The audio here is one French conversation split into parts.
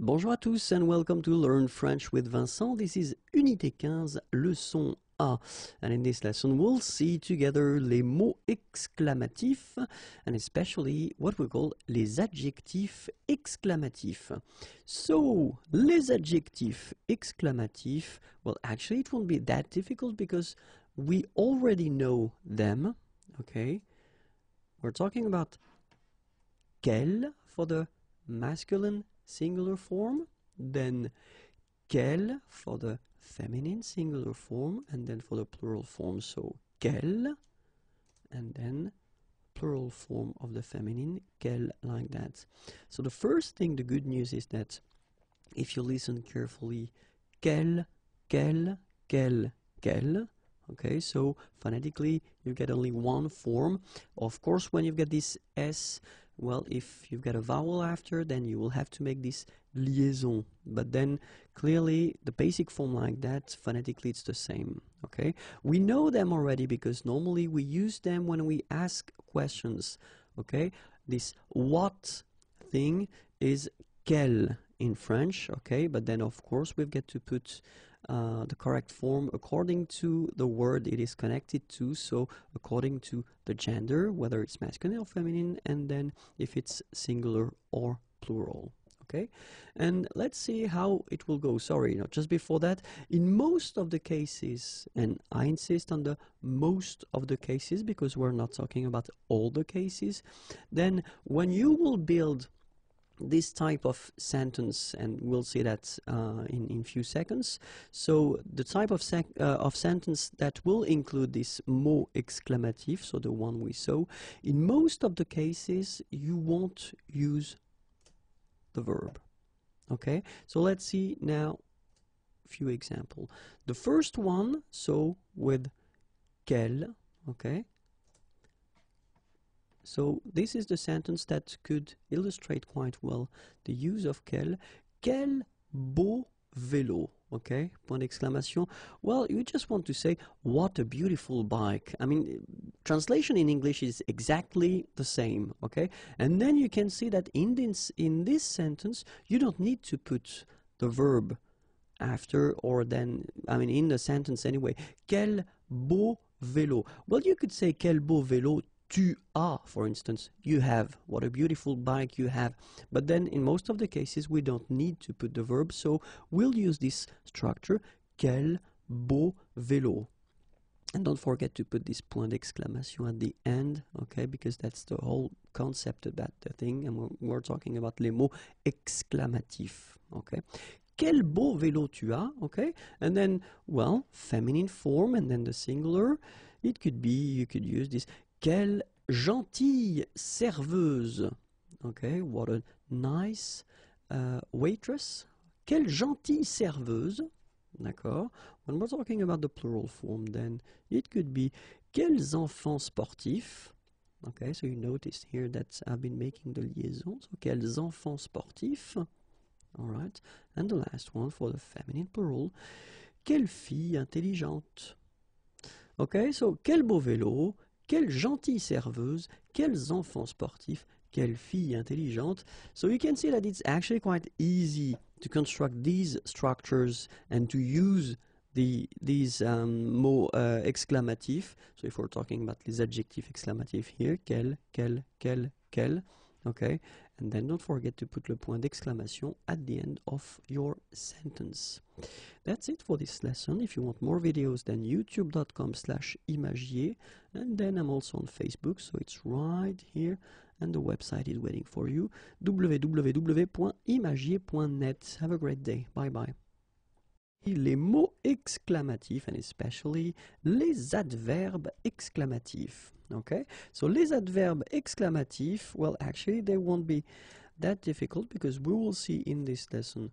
Bonjour à tous and welcome to Learn French with Vincent. This is Unité 15, leçon A. And in this lesson we'll see together les mots exclamatifs and especially what we call les adjectifs exclamatifs. So, les adjectifs exclamatifs, well actually it won't be that difficult because we already know them, okay? We're talking about quel for the masculine singular form, then quel for the feminine singular form, and then for the plural form, so quel, and then plural form of the feminine, quel, like that. So the first thing, the good news is that if you listen carefully, quel, quel, quel, quel, okay so phonetically you get only one form of course when you get this s well, if you've got a vowel after, then you will have to make this liaison. But then, clearly, the basic form like that, phonetically, it's the same. Okay, We know them already because normally we use them when we ask questions. Okay, This what thing is quel in French. Okay, But then, of course, we get to put uh, the correct form according to the word it is connected to, so according to the gender, whether it's masculine or feminine, and then if it's singular or plural okay and let's see how it will go sorry you know just before that in most of the cases and I insist on the most of the cases because we're not talking about all the cases then when you will build this type of sentence, and we'll see that uh, in in few seconds. So the type of sec uh, of sentence that will include this more exclamative, so the one we saw, in most of the cases you won't use the verb. Okay, so let's see now few example. The first one, so with quel, okay, so this is the sentence that could illustrate quite well the use of quel. Quel beau vélo. Okay, point d'exclamation. Well, you just want to say, what a beautiful bike. I mean, translation in English is exactly the same. Okay, and then you can see that in this, in this sentence, you don't need to put the verb after or then, I mean, in the sentence anyway. Quel beau vélo. Well, you could say quel beau vélo tu as, for instance, you have, what a beautiful bike you have. But then in most of the cases, we don't need to put the verb, so we'll use this structure, quel beau vélo. And don't forget to put this point d'exclamation at the end, okay, because that's the whole concept about the thing, and we're, we're talking about les mots exclamatifs, okay. Quel beau vélo tu as, okay, and then, well, feminine form, and then the singular, it could be you could use this Quelle gentille serveuse! Okay, what a nice euh, waitress. Quelle gentille serveuse! D'accord? When we're talking about the plural form, then it could be quels enfants sportifs. Okay, so you notice here that I've been making the liaison. So quels enfants sportifs. All right. and the last one for the feminine plural. Quelle fille intelligente. Okay, so quel beau vélo, quelle gentille serveuse, quels enfants sportifs, quelle fille intelligente. So you can see that it's actually quite easy to construct these structures and to use the, these um, mots uh, exclamatifs. So if we're talking about les adjectifs exclamatifs here, quel, quel, quel, quel, okay? and then don't forget to put le point d'exclamation at the end of your sentence. That's it for this lesson. If you want more videos, then youtube.com slash imagier, and then I'm also on Facebook, so it's right here, and the website is waiting for you, www.imagier.net. Have a great day. Bye-bye les mots exclamatifs and especially les adverbes exclamatifs. Okay, so les adverbes exclamatifs, well, actually, they won't be that difficult because we will see in this lesson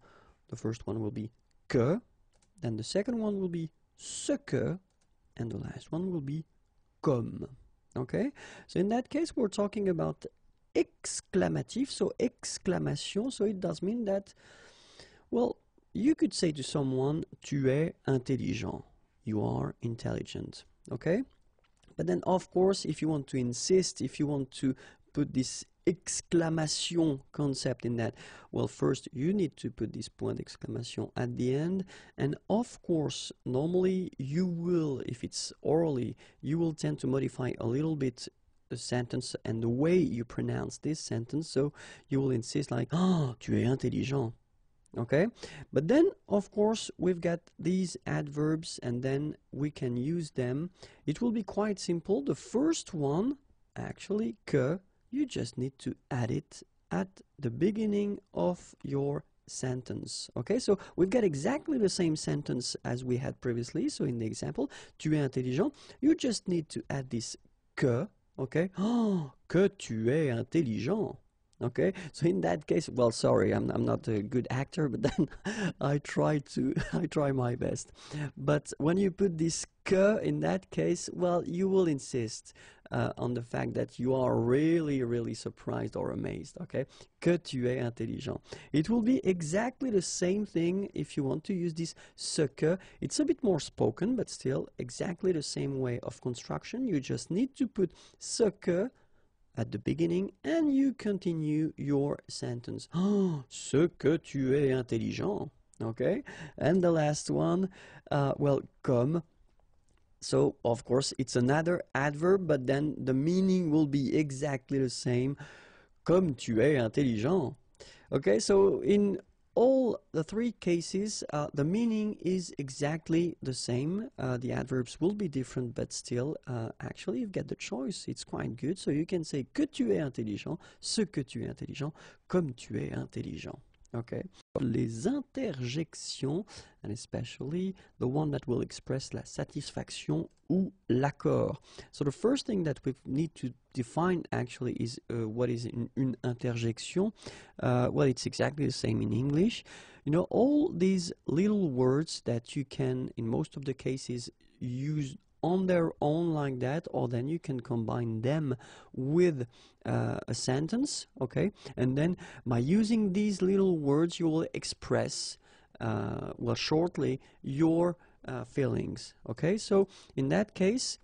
the first one will be que, then the second one will be ce que, and the last one will be comme. Okay, so in that case, we're talking about exclamatif, so exclamation, so it does mean that, well, you could say to someone, tu es intelligent. You are intelligent. Okay? But then, of course, if you want to insist, if you want to put this exclamation concept in that, well, first you need to put this point exclamation at the end. And of course, normally you will, if it's orally, you will tend to modify a little bit the sentence and the way you pronounce this sentence. So you will insist like, oh, tu es intelligent okay but then of course we've got these adverbs and then we can use them it will be quite simple the first one actually que you just need to add it at the beginning of your sentence okay so we've got exactly the same sentence as we had previously so in the example tu es intelligent you just need to add this que okay oh, que tu es intelligent okay so in that case well sorry i'm, I'm not a good actor but then i try to i try my best but when you put this que in that case well you will insist uh, on the fact that you are really really surprised or amazed okay que tu es intelligent it will be exactly the same thing if you want to use this ce que it's a bit more spoken but still exactly the same way of construction you just need to put ce que at the beginning and you continue your sentence. Oh, ce que tu es intelligent. Okay? And the last one, uh, well, comme. So, of course, it's another adverb, but then the meaning will be exactly the same. Comme tu es intelligent. Okay, so in all the three cases, uh, the meaning is exactly the same. Uh, the adverbs will be different, but still, uh, actually, you get the choice. It's quite good. So you can say que tu es intelligent, ce que tu es intelligent, comme tu es intelligent. Okay. Les interjections, and especially the one that will express la satisfaction ou l'accord. So the first thing that we need to define actually is uh, what is in, une interjection. Uh, well, it's exactly the same in English. You know, all these little words that you can, in most of the cases, use on their own like that or then you can combine them with uh, a sentence okay and then by using these little words you will express uh, well shortly your uh, feelings okay so in that case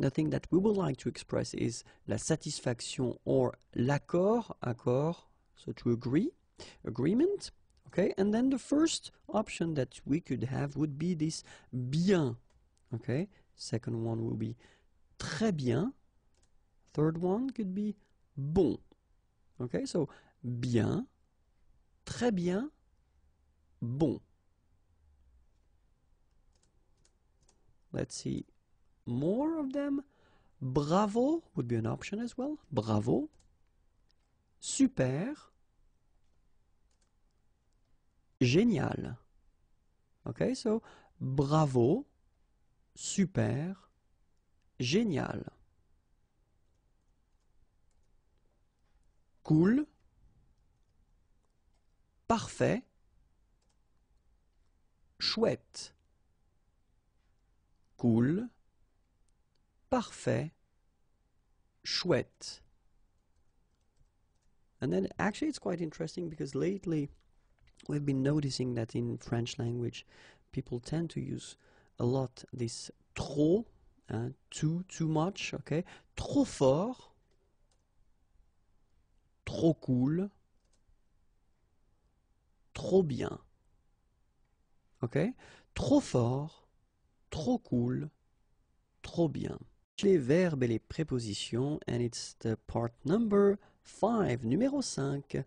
the thing that we would like to express is la satisfaction or l'accord accord so to agree agreement okay and then the first option that we could have would be this bien okay Second one will be très bien. Third one could be bon. Okay, so bien, très bien, bon. Let's see more of them. Bravo would be an option as well. Bravo. Super. Génial. Okay, so bravo, super génial cool parfait chouette cool parfait chouette and then actually it's quite interesting because lately we've been noticing that in French language people tend to use a lot this trop, hein, too, too much, ok, trop fort, trop cool, trop bien, ok, trop fort, trop cool, trop bien. Les verbes et les prépositions, and it's the part number 5, numéro 5.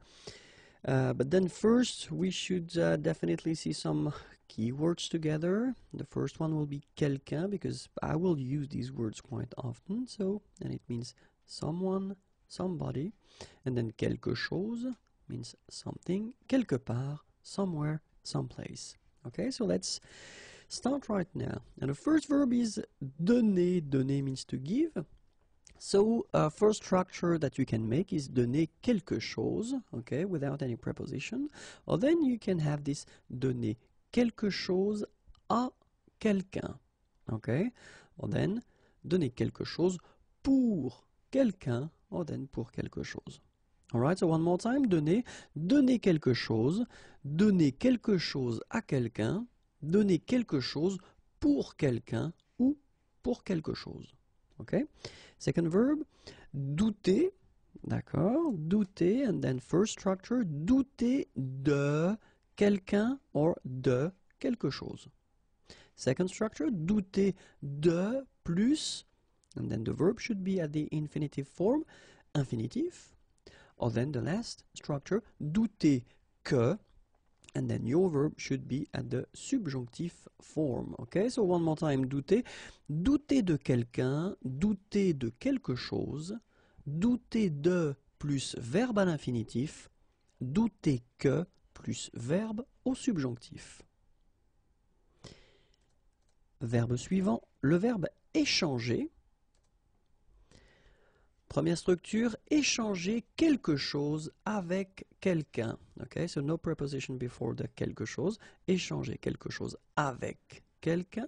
Euh, but then first we should uh, definitely see some keywords together. The first one will be quelqu'un because I will use these words quite often. So, and it means someone, somebody. And then quelque chose means something, quelque part, somewhere, someplace. Okay, so let's start right now. And the first verb is donner. Donner means to give. So, uh, first structure that you can make is donner quelque chose, okay, without any preposition. Or then you can have this donner quelque chose à quelqu'un. Ok then, donner quelque chose pour quelqu'un. then, pour quelque chose. Alright, so one more time. Donner, donner quelque chose, donner quelque chose à quelqu'un, donner quelque chose pour quelqu'un ou pour quelque chose. Ok Second verb, douter. D'accord Douter, and then first structure, douter de quelqu'un or de quelque chose. Second structure, douter de plus, and then the verb should be at the infinitive form, infinitif. Or then the last structure, douter que, and then your verb should be at the subjonctif form. Okay, so one more time, douter. Douter de quelqu'un, douter de quelque chose, douter de plus verbe à l'infinitif, douter que, plus verbe au subjonctif. Verbe suivant, le verbe échanger. Première structure, échanger quelque chose avec quelqu'un. Ok, so no preposition before the quelque chose. Échanger quelque chose avec quelqu'un.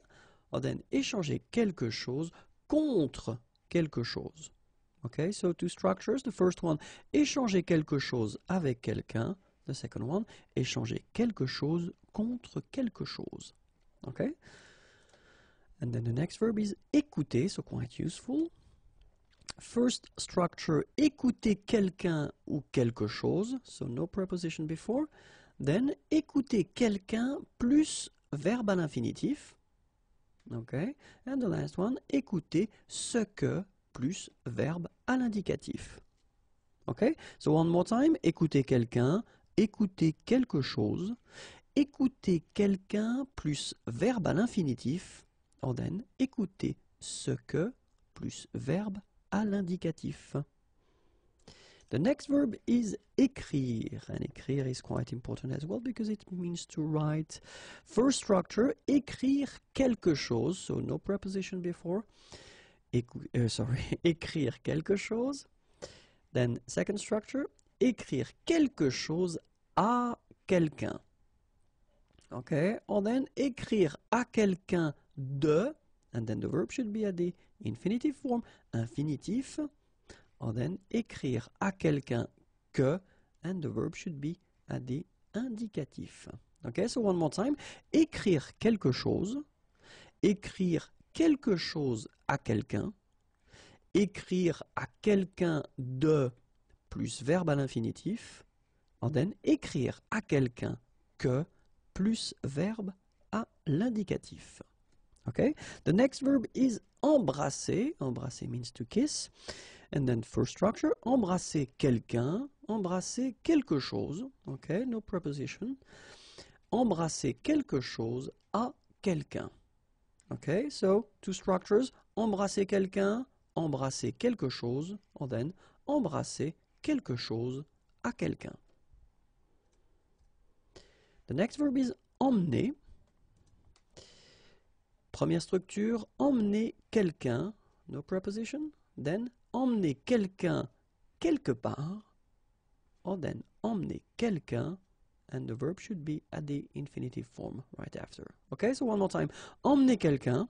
Or then, échanger quelque chose contre quelque chose. Ok, so two structures. The first one, échanger quelque chose avec quelqu'un the second one, échanger quelque chose contre quelque chose. Okay? And then the next verb is écouter, so quite useful. First structure, écouter quelqu'un ou quelque chose, so no preposition before. Then, écouter quelqu'un plus verbe à l'infinitif. Okay? And the last one, écouter ce que plus verbe à l'indicatif. Okay? So one more time, écouter quelqu'un, écouter quelque chose, écouter quelqu'un plus verbe à l'infinitif, en écouter ce que plus verbe à l'indicatif. The next verb is écrire, and écrire is quite important as well because it means to write. First structure, écrire quelque chose, so no preposition before. Euh, sorry, écrire quelque chose. Then second structure, écrire quelque chose à quelqu'un. Ok? And then écrire à quelqu'un de, and then the verb should be at the infinitive form, infinitif. And then écrire à quelqu'un que, and the verb should be at the indicatif. Ok? So one more time. Écrire quelque chose, écrire quelque chose à quelqu'un, écrire à quelqu'un de plus verbe à l'infinitif, and then écrire à quelqu'un que plus verbe à l'indicatif. OK? The next verb is embrasser. Embrasser means to kiss. And then first structure, embrasser quelqu'un, embrasser quelque chose. OK? No preposition. Embrasser quelque chose à quelqu'un. OK? So, two structures. Embrasser quelqu'un, embrasser quelque chose. And then, embrasser quelque chose à quelqu'un. The next verb is emmener. Première structure, emmener quelqu'un, no preposition, then emmener quelqu'un quelque part, or then emmener quelqu'un, and the verb should be at the infinitive form right after. Okay, so one more time, emmener quelqu'un,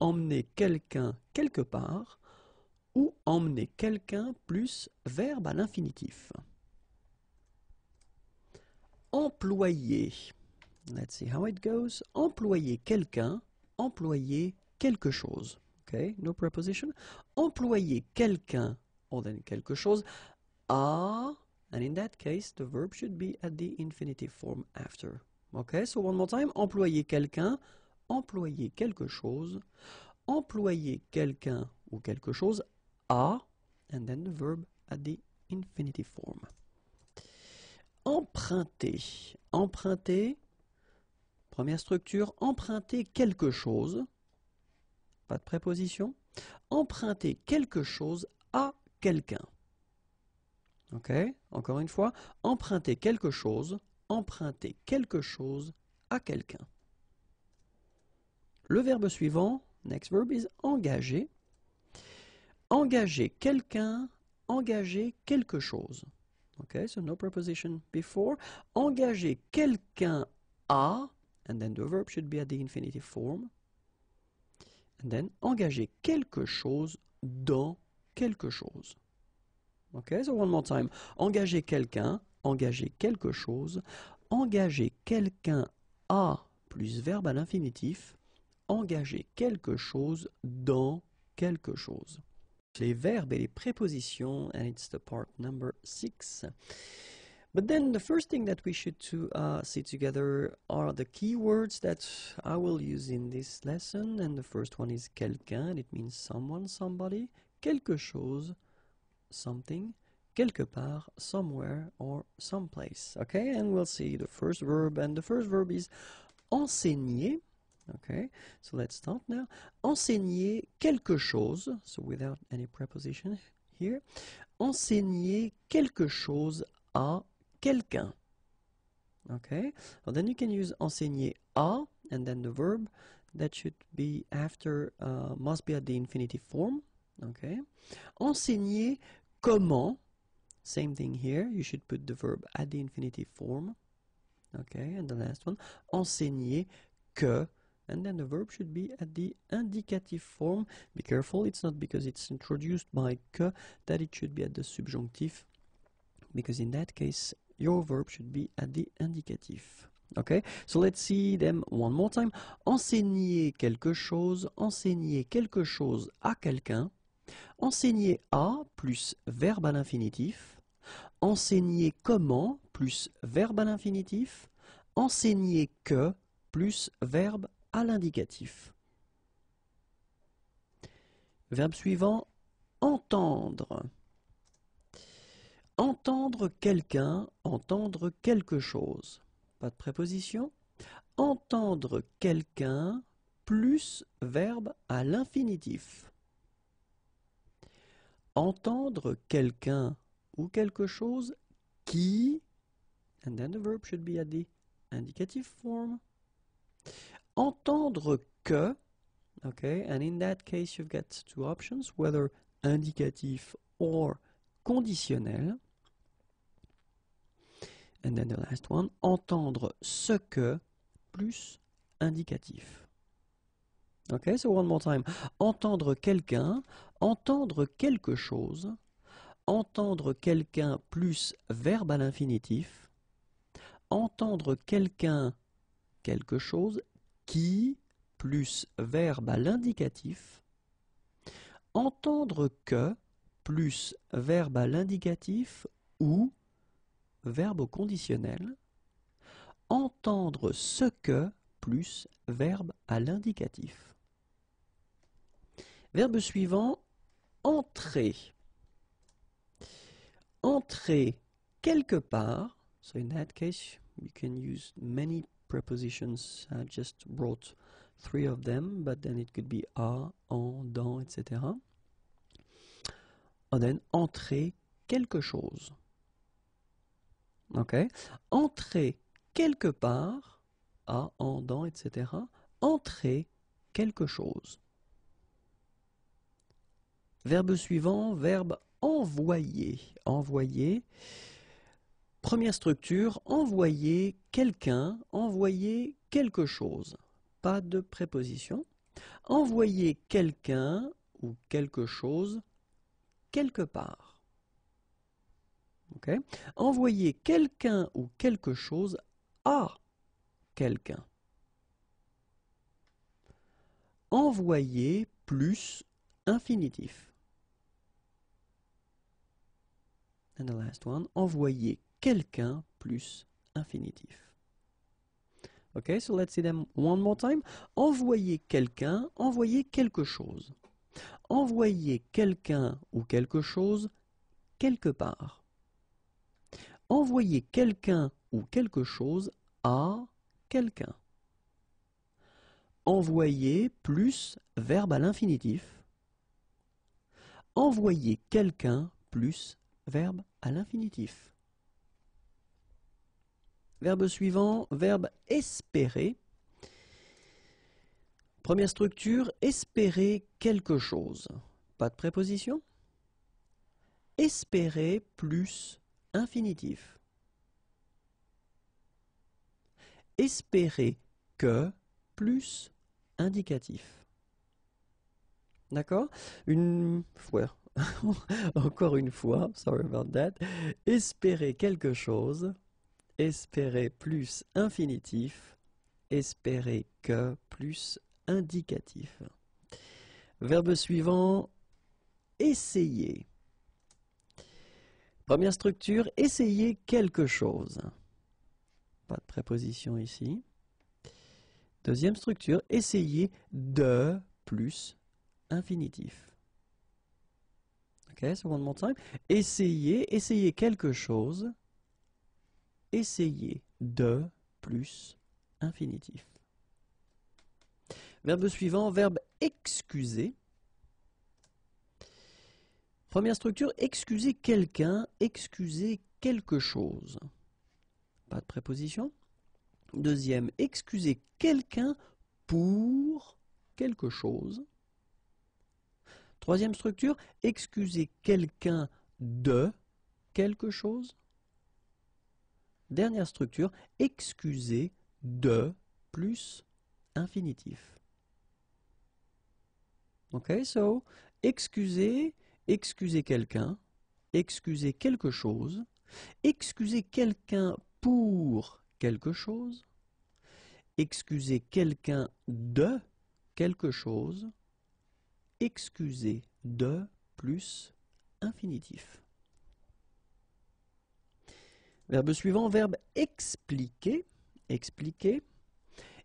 emmener quelqu'un quelque part, ou emmener quelqu'un plus verbe à l'infinitif. Employer. Let's see how it goes. Employer quelqu'un, employer quelque chose. Okay, no preposition. Employer quelqu'un, or then quelque chose, à, and in that case, the verb should be at the infinitive form after. Okay, so one more time. Employer quelqu'un, employer quelque chose, employer quelqu'un ou quelque chose a, and then the verb at the infinitive form. Emprunter. Emprunter, première structure, emprunter quelque chose, pas de préposition, emprunter quelque chose à quelqu'un. Ok Encore une fois, emprunter quelque chose, emprunter quelque chose à quelqu'un. Le verbe suivant, next verb, is engager engager quelqu'un, engager quelque chose. Ok, so no preposition before. Engager quelqu'un à, and then the verb should be at the infinitive form. And then engager quelque chose dans quelque chose. Ok, so one more time. Engager quelqu'un, engager quelque chose, engager quelqu'un à plus verbe à l'infinitif, engager quelque chose dans quelque chose. les verbs et les prépositions, and it's the part number six. But then the first thing that we should to, uh, see together are the keywords that I will use in this lesson. And the first one is quelqu'un, it means someone, somebody, quelque chose, something, quelque part, somewhere, or someplace. Okay, and we'll see the first verb. And the first verb is enseigner. Okay, so let's start now. Enseigner quelque chose, so without any preposition here. Enseigner quelque chose à quelqu'un. Okay, then you can use enseigner à, and then the verb that should be after, uh, must be at the infinitive form. Okay, enseigner comment, same thing here, you should put the verb at the infinitive form. Okay, and the last one, enseigner que and then the verb should be at the indicative form. Be careful, it's not because it's introduced by que that it should be at the subjunctive, because in that case your verb should be at the indicative. Okay, so let's see them one more time. Enseigner quelque chose, enseigner quelque chose à quelqu'un, enseigner à plus verbe à l'infinitif, enseigner comment plus verbe à l'infinitif, enseigner que plus verbe à l'indicatif. Verbe suivant, entendre. Entendre quelqu'un, entendre quelque chose. Pas de préposition. Entendre quelqu'un plus verbe à l'infinitif. Entendre quelqu'un ou quelque chose qui, and then the verb should be at the indicative form entendre que, okay, and in that case you've got two options, whether indicatif or conditionnel, and then the last one, entendre ce que plus indicatif. Okay, so one more time. Entendre quelqu'un, entendre quelque chose, entendre quelqu'un plus verbe à l'infinitif, entendre quelqu'un quelque chose qui plus verbe à l'indicatif, entendre que plus verbe à l'indicatif ou verbe au conditionnel, entendre ce que plus verbe à l'indicatif. Verbe suivant, entrer. Entrer quelque part, so in that case we can use many prepositions. I just brought three of them, but then it could be à, en, dans, etc. And then entrer quelque chose. Okay? Entrer quelque part, à, en, dans, etc. Entrer quelque chose. Verbe suivant, verbe envoyer. Envoyer. Première structure, envoyer quelqu'un, envoyer quelque chose. Pas de préposition. Envoyer quelqu'un ou quelque chose quelque part. OK. Envoyer quelqu'un ou quelque chose à quelqu'un. Envoyer plus infinitif. And the last one, envoyer quelqu'un plus infinitif. Ok, so let's see them one more time. Envoyer quelqu'un, envoyer quelque chose. Envoyer quelqu'un ou quelque chose quelque part. Envoyer quelqu'un ou quelque chose à quelqu'un. Envoyer plus verbe à l'infinitif. Envoyer quelqu'un plus verbe à l'infinitif. Verbe suivant, verbe espérer. Première structure, espérer quelque chose. Pas de préposition. Espérer plus infinitif. Espérer que plus indicatif. D'accord Une fois, encore une fois, sorry about that, espérer quelque chose espérer plus infinitif, espérer que plus indicatif. Verbe suivant, essayer. Première structure, essayer quelque chose. Pas de préposition ici. Deuxième structure, essayer de plus infinitif. Ok, seconde 5. Essayer, essayer quelque chose essayer de plus infinitif. Verbe suivant, verbe excuser. Première structure, excuser quelqu'un, excuser quelque chose. Pas de préposition. Deuxième, excuser quelqu'un pour quelque chose. Troisième structure, excuser quelqu'un de quelque chose. Dernière structure, excusez de plus infinitif. Ok, so, excusez, excusez quelqu'un, excusez quelque chose, excusez quelqu'un pour quelque chose, excusez quelqu'un de quelque chose, excusez de plus infinitif. Verbe suivant, verbe expliquer. Expliquer.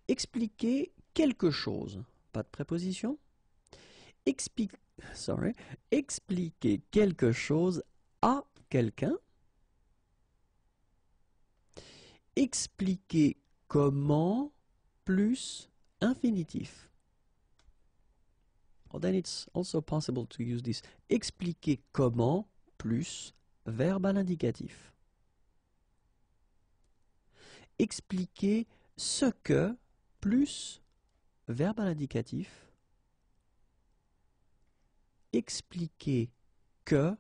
Expliquer quelque chose. Pas de préposition. expliquer, sorry. Expliquer quelque chose à quelqu'un. Expliquer comment plus infinitif. Well, then it's also possible to use this expliquer comment plus verbe à l'indicatif. expliquer ce que plus verbe à l'indicatif, expliquer que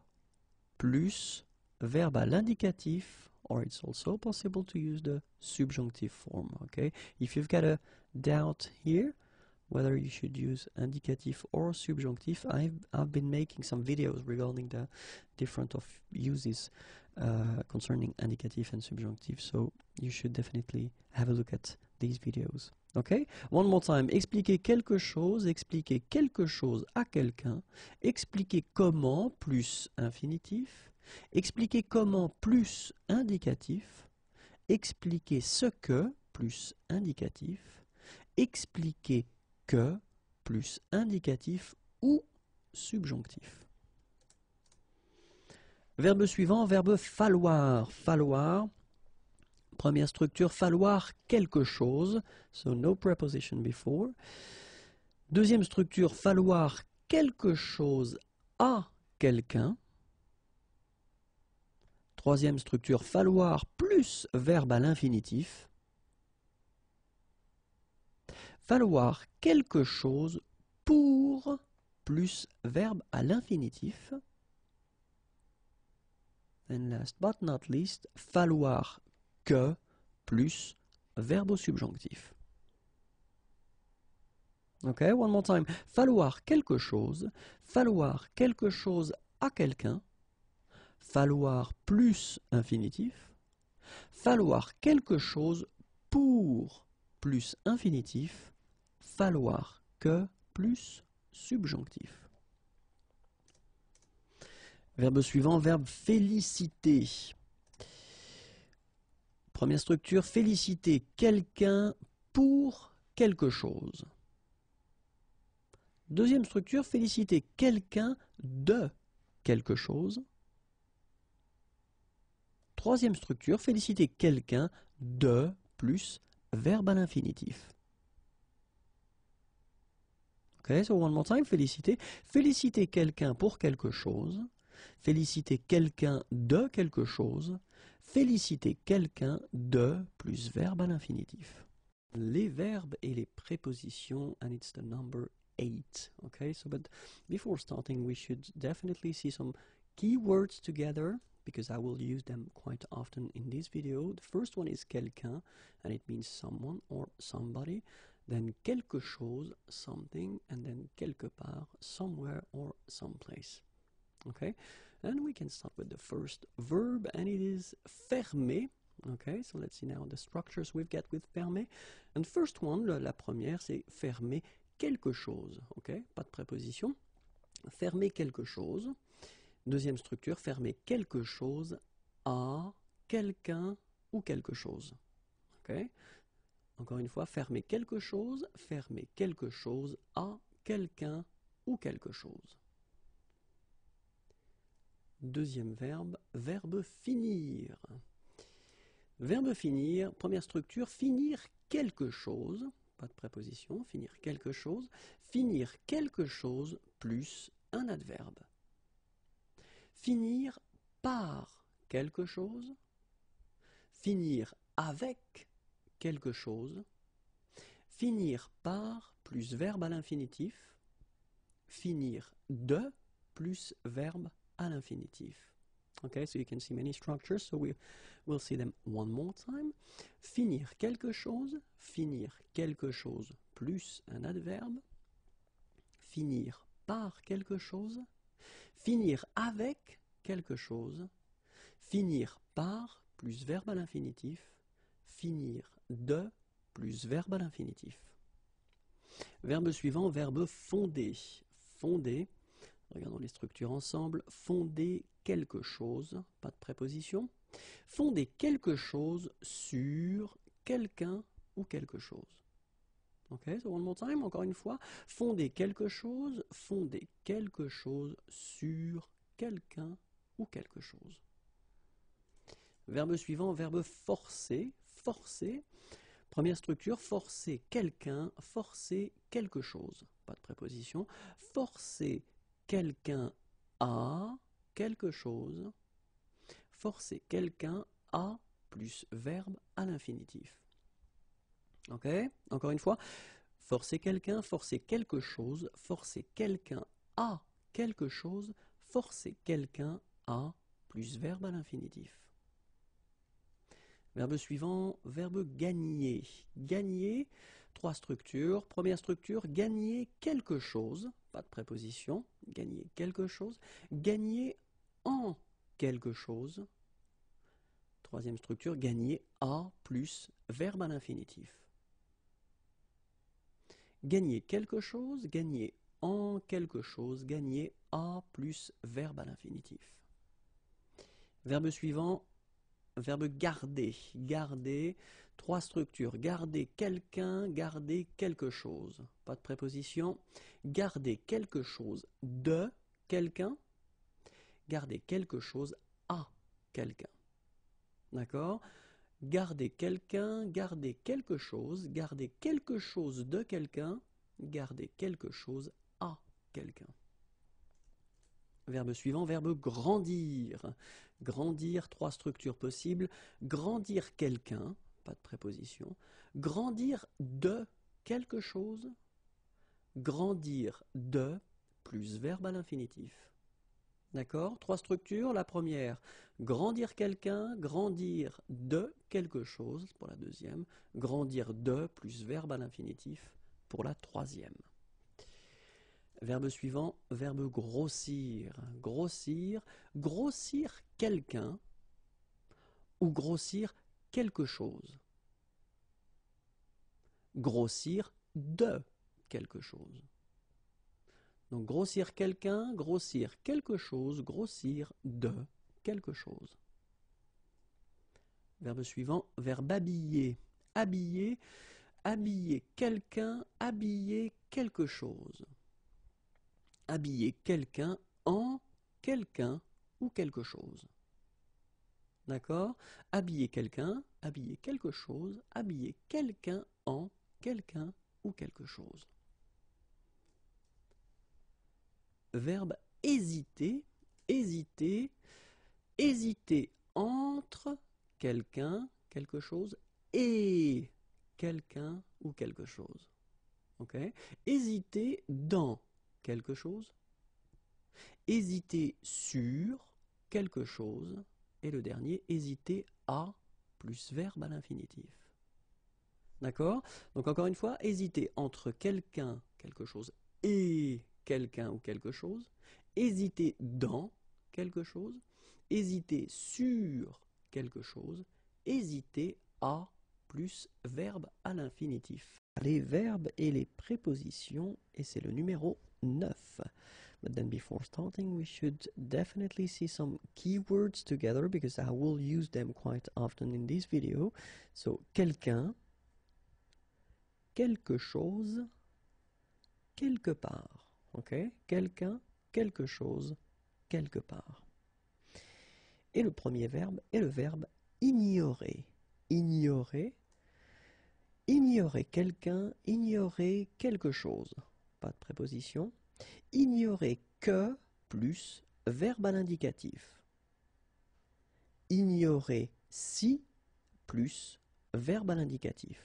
plus verbe à l'indicatif, or it's also possible to use the subjunctive form, okay? If you've got a doubt here, whether you should use indicative or subjunctive, I've, I've been making some videos regarding the different of uses Uh, concerning indicatif and subjunctive. So you should definitely have a look at these videos. Okay? One more time. Expliquer quelque chose, expliquer quelque chose à quelqu'un, expliquer comment plus infinitif, expliquer comment plus indicatif, expliquer ce que plus indicatif, expliquer que plus indicatif ou subjonctif. Verbe suivant, verbe falloir. Falloir, première structure, falloir quelque chose. So no preposition before. Deuxième structure, falloir quelque chose à quelqu'un. Troisième structure, falloir plus verbe à l'infinitif. Falloir quelque chose pour plus verbe à l'infinitif. And last but not least, falloir que plus verbe au subjonctif. Ok, one more time. Falloir quelque chose, falloir quelque chose à quelqu'un, falloir plus infinitif, falloir quelque chose pour plus infinitif, falloir que plus subjonctif. Verbe suivant, verbe féliciter. Première structure, féliciter quelqu'un pour quelque chose. Deuxième structure, féliciter quelqu'un de quelque chose. Troisième structure, féliciter quelqu'un de plus verbe à l'infinitif. Ok, so one more time, féliciter. Féliciter quelqu'un pour quelque chose. Féliciter quelqu'un de quelque chose, féliciter quelqu'un de plus verbe à l'infinitif. Les verbes et les prépositions, and it's the number eight. Okay, so but before starting, we should definitely see some words together because I will use them quite often in this video. The first one is quelqu'un, and it means someone or somebody. Then quelque chose, something, and then quelque part, somewhere or someplace. Okay? And we can start with the first verb, and it is fermer. Okay, so let's see now the structures we've got with fermer. And first one, la, première, c'est fermer quelque chose. Okay, pas de préposition. Fermer quelque chose. Deuxième structure, fermer quelque chose à quelqu'un ou quelque chose. Okay? Encore une fois, fermer quelque chose, fermer quelque chose à quelqu'un ou quelque chose. Deuxième verbe, verbe finir. Verbe finir, première structure, finir quelque chose, pas de préposition, finir quelque chose, finir quelque chose plus un adverbe. Finir par quelque chose, finir avec quelque chose, finir par plus verbe à l'infinitif, finir de plus verbe à l'infinitif. Okay, so you can see many structures, so we will see them one more time. Finir quelque chose, finir quelque chose plus un adverbe. Finir par quelque chose, finir avec quelque chose, finir par plus verbe à l'infinitif, finir de plus verbe à l'infinitif. Verbe suivant, verbe fonder. Fonder, regardons les structures ensemble, fonder quelque chose, pas de préposition, fonder quelque chose sur quelqu'un ou quelque chose. Ok, so one more time, encore une fois, fonder quelque chose, fonder quelque chose sur quelqu'un ou quelque chose. Verbe suivant, verbe forcer, forcer. Première structure, forcer quelqu'un, forcer quelque chose, pas de préposition, forcer quelqu'un a quelque chose, forcer quelqu'un a plus verbe à l'infinitif. Ok Encore une fois, forcer quelqu'un, forcer quelque chose, forcer quelqu'un à quelque chose, forcer quelqu'un a plus verbe à l'infinitif. Verbe suivant, verbe gagner. Gagner, Trois structures. Première structure, gagner quelque chose, pas de préposition, gagner quelque chose, gagner en quelque chose. Troisième structure, gagner à plus verbe à l'infinitif. Gagner quelque chose, gagner en quelque chose, gagner à plus verbe à l'infinitif. Verbe suivant, verbe garder. Garder, Trois structures. Garder quelqu'un, garder quelque chose. Pas de préposition. Garder quelque chose de quelqu'un. Garder quelque chose à quelqu'un. D'accord Garder quelqu'un, garder quelque chose, garder quelque chose de quelqu'un, garder quelque chose à quelqu'un. Verbe suivant, verbe grandir. Grandir, trois structures possibles. Grandir quelqu'un, pas de préposition, grandir de quelque chose, grandir de plus verbe à l'infinitif. D'accord Trois structures. La première, grandir quelqu'un, grandir de quelque chose pour la deuxième, grandir de plus verbe à l'infinitif pour la troisième. Verbe suivant, verbe grossir. Grossir, grossir quelqu'un ou grossir quelque chose. Grossir de quelque chose. Donc grossir quelqu'un, grossir quelque chose, grossir de quelque chose. Verbe suivant, verbe habiller. Habiller, habiller quelqu'un, habiller quelque chose. Habiller quelqu'un en quelqu'un ou quelque chose. D'accord Habiller quelqu'un, habiller quelque chose, habiller quelqu'un en quelqu'un ou quelque chose. Verbe hésiter, hésiter, hésiter entre quelqu'un, quelque chose et quelqu'un ou quelque chose. ok hésiter dans quelque chose, hésiter sur quelque chose, et le dernier hésiter à plus verbe à l'infinitif. D'accord Donc encore une fois, hésiter entre quelqu'un, quelque chose et quelqu'un ou quelque chose, hésiter dans quelque chose, hésiter sur quelque chose, hésiter à plus verbe à l'infinitif. Les verbes et les prépositions, et c'est le numéro 9. But then before starting, we should definitely see some keywords together because I will use them quite often in this video. So quelqu'un, quelque chose, quelque part. Ok? Quelqu'un, quelque chose, quelque part. Et le premier verbe est le verbe ignorer. Ignorer. Ignorer quelqu'un, ignorer quelque chose. Pas de préposition. Ignorer que plus verbe à l'indicatif. Ignorer si plus verbe à l'indicatif.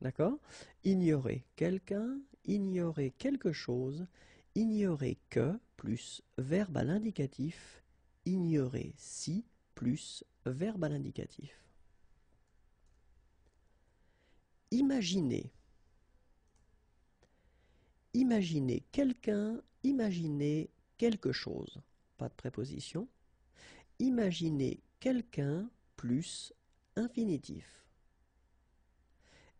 D'accord Ignorer quelqu'un, ignorer quelque chose, ignorer que plus verbe à l'indicatif, ignorer si plus verbe à l'indicatif. Imaginez. Imaginez quelqu'un, imaginez quelque chose, pas de préposition, Imaginez quelqu'un plus infinitif.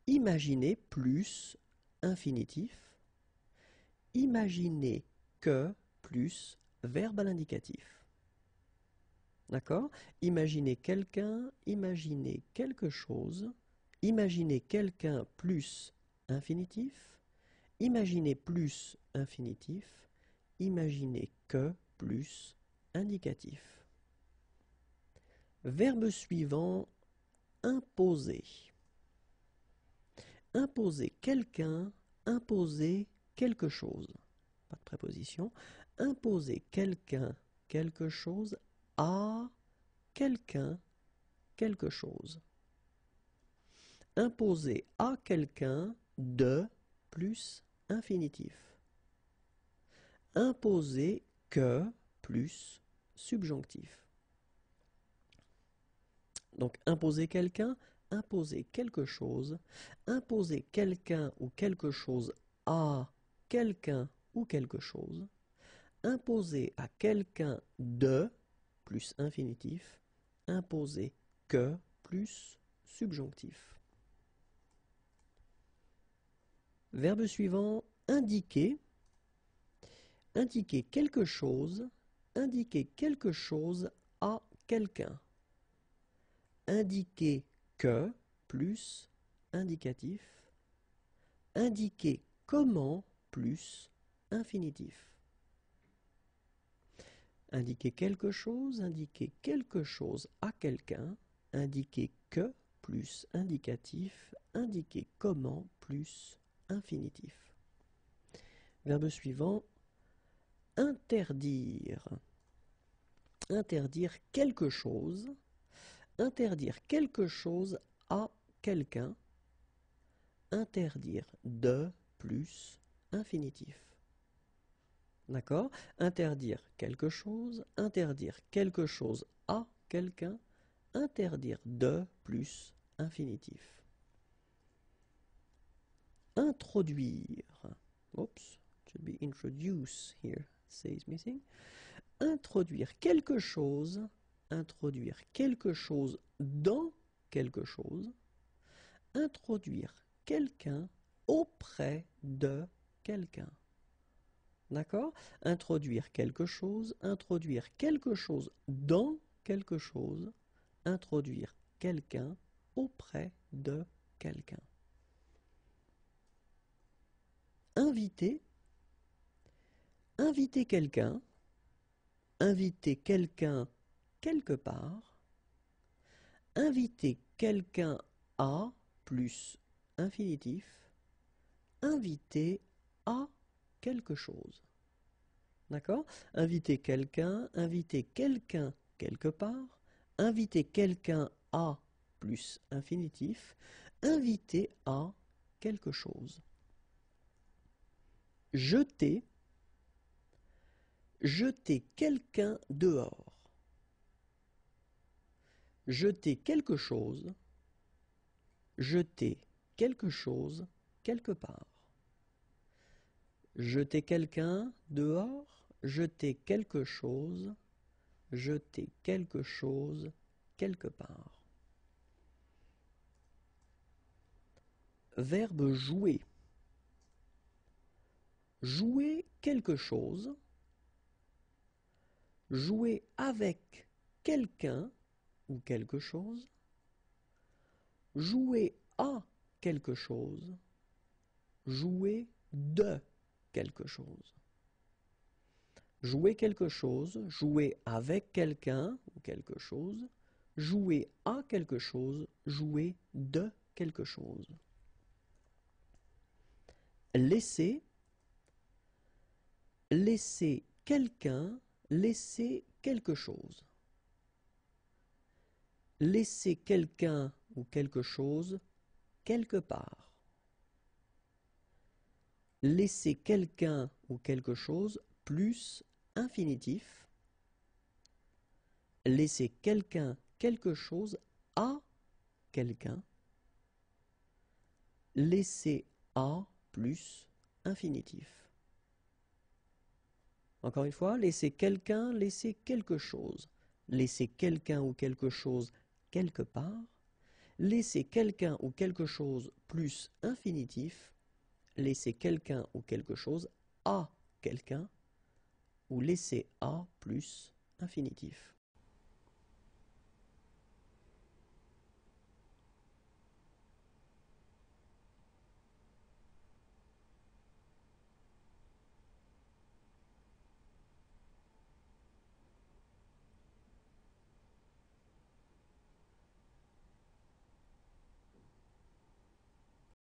Imaginez plus infinitif. Imaginez que plus verbe à l'indicatif. D'accord Imaginez quelqu'un, imaginez quelque chose, Imaginez quelqu'un plus infinitif, Imaginez plus infinitif, imaginez que plus indicatif. Verbe suivant, imposer. Imposer quelqu'un, imposer quelque chose. Pas de préposition. Imposer quelqu'un, quelque chose à quelqu'un, quelque chose. Imposer à quelqu'un de plus infinitif. Imposer que plus subjonctif. Donc imposer quelqu'un, imposer quelque chose, imposer quelqu'un ou quelque chose à quelqu'un ou quelque chose, imposer à quelqu'un de plus infinitif, imposer que plus subjonctif. Verbe suivant, indiquer. Indiquer quelque chose, indiquer quelque chose à quelqu'un. Indiquer que, plus, indicatif. Indiquer comment, plus, infinitif. Indiquer quelque chose, indiquer quelque chose à quelqu'un, indiquer que, plus, indicatif, indiquer comment, plus, infinitif. Verbe suivant, interdire. Interdire quelque chose. Interdire quelque chose à quelqu'un. Interdire de plus infinitif. D'accord Interdire quelque chose, interdire quelque chose à quelqu'un, interdire de plus infinitif introduire, introduire quelque chose, introduire quelque chose dans quelque chose, introduire quelqu'un auprès de quelqu'un. D'accord Introduire quelque chose, introduire quelque chose dans quelque chose, introduire quelqu'un auprès de quelqu'un. inviter, inviter quelqu'un, inviter quelqu'un quelque part, inviter quelqu'un à plus infinitif, inviter à quelque chose. D'accord Inviter quelqu'un, inviter quelqu'un quelque part, inviter quelqu'un à plus infinitif, inviter à quelque chose. Jeter, jeter quelqu'un dehors, jeter quelque chose, jeter quelque chose quelque part, jeter quelqu'un dehors, jeter quelque chose, jeter quelque chose quelque part. Verbe jouer jouer quelque chose, jouer avec quelqu'un ou quelque chose, jouer à quelque chose, jouer de quelque chose. Jouer quelque chose, jouer avec quelqu'un ou quelque chose, jouer à quelque chose, jouer de quelque chose. Laisser Laisser quelqu'un, laisser quelque chose. Laisser quelqu'un ou quelque chose quelque part. Laisser quelqu'un ou quelque chose plus infinitif. Laisser quelqu'un, quelque chose à quelqu'un. Laisser à plus infinitif. Encore une fois, laisser quelqu'un, laisser quelque chose. Laisser quelqu'un ou quelque chose quelque part. Laisser quelqu'un ou quelque chose plus infinitif. Laisser quelqu'un ou quelque chose à quelqu'un. Ou laisser à plus infinitif.